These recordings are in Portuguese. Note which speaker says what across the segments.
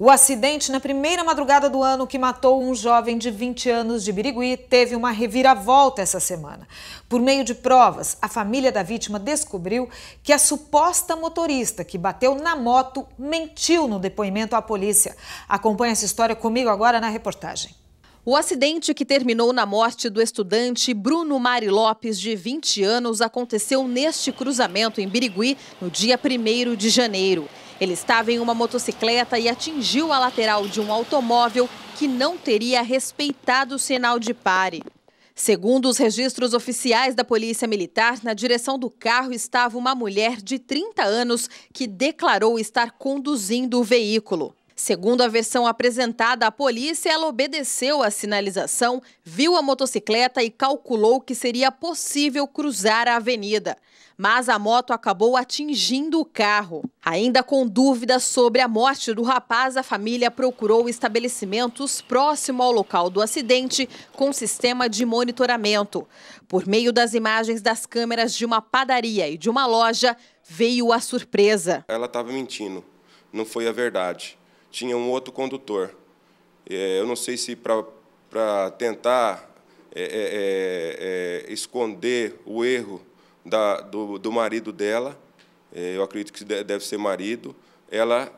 Speaker 1: O acidente na primeira madrugada do ano que matou um jovem de 20 anos de Birigui teve uma reviravolta essa semana. Por meio de provas, a família da vítima descobriu que a suposta motorista que bateu na moto mentiu no depoimento à polícia.
Speaker 2: Acompanhe essa história comigo agora na reportagem. O acidente que terminou na morte do estudante Bruno Mari Lopes, de 20 anos, aconteceu neste cruzamento em Birigui no dia 1 de janeiro. Ele estava em uma motocicleta e atingiu a lateral de um automóvel que não teria respeitado o sinal de pare. Segundo os registros oficiais da Polícia Militar, na direção do carro estava uma mulher de 30 anos que declarou estar conduzindo o veículo. Segundo a versão apresentada à polícia, ela obedeceu à sinalização, viu a motocicleta e calculou que seria possível cruzar a avenida. Mas a moto acabou atingindo o carro. Ainda com dúvidas sobre a morte do rapaz, a família procurou estabelecimentos próximo ao local do acidente com sistema de monitoramento. Por meio das imagens das câmeras de uma padaria e de uma loja, veio a surpresa.
Speaker 3: Ela estava mentindo, não foi a verdade tinha um outro condutor. É, eu não sei se para tentar é, é, é, é, esconder o erro da, do, do, marido dela, eu acredito que deve ser marido, ela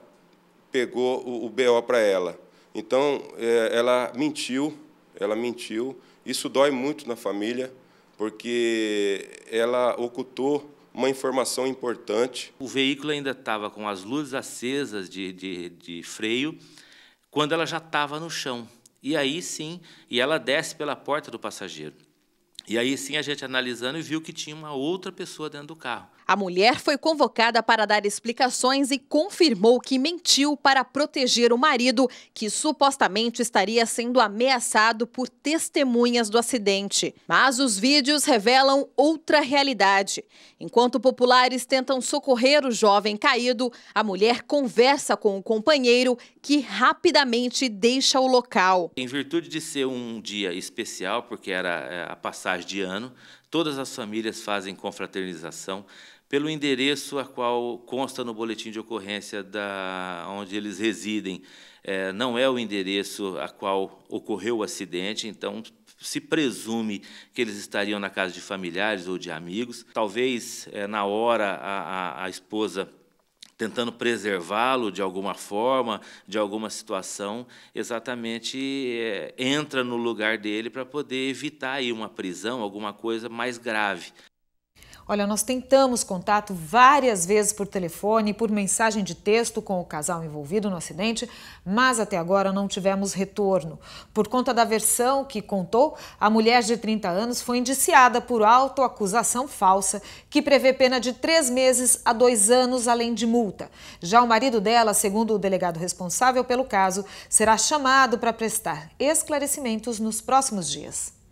Speaker 3: pegou o, o BO para ela. Então, ela mentiu, ela mentiu. Isso dói muito na família, porque ela ocultou uma informação importante.
Speaker 4: O veículo ainda estava com as luzes acesas de, de, de freio quando ela já estava no chão. E aí sim, e ela desce pela porta do passageiro. E aí sim a gente analisando e viu que tinha uma outra pessoa dentro do carro.
Speaker 2: A mulher foi convocada para dar explicações e confirmou que mentiu para proteger o marido, que supostamente estaria sendo ameaçado por testemunhas do acidente. Mas os vídeos revelam outra realidade. Enquanto populares tentam socorrer o jovem caído, a mulher conversa com o companheiro, que rapidamente deixa o local.
Speaker 4: Em virtude de ser um dia especial, porque era é, a passagem de ano, todas as famílias fazem confraternização pelo endereço a qual consta no boletim de ocorrência da onde eles residem. É, não é o endereço a qual ocorreu o acidente, então se presume que eles estariam na casa de familiares ou de amigos. Talvez, é, na hora, a, a, a esposa tentando preservá-lo de alguma forma, de alguma situação, exatamente é, entra no lugar dele para poder evitar aí uma prisão, alguma coisa mais grave.
Speaker 1: Olha, nós tentamos contato várias vezes por telefone, e por mensagem de texto com o casal envolvido no acidente, mas até agora não tivemos retorno. Por conta da versão que contou, a mulher de 30 anos foi indiciada por autoacusação falsa, que prevê pena de três meses a dois anos, além de multa. Já o marido dela, segundo o delegado responsável pelo caso, será chamado para prestar esclarecimentos nos próximos dias.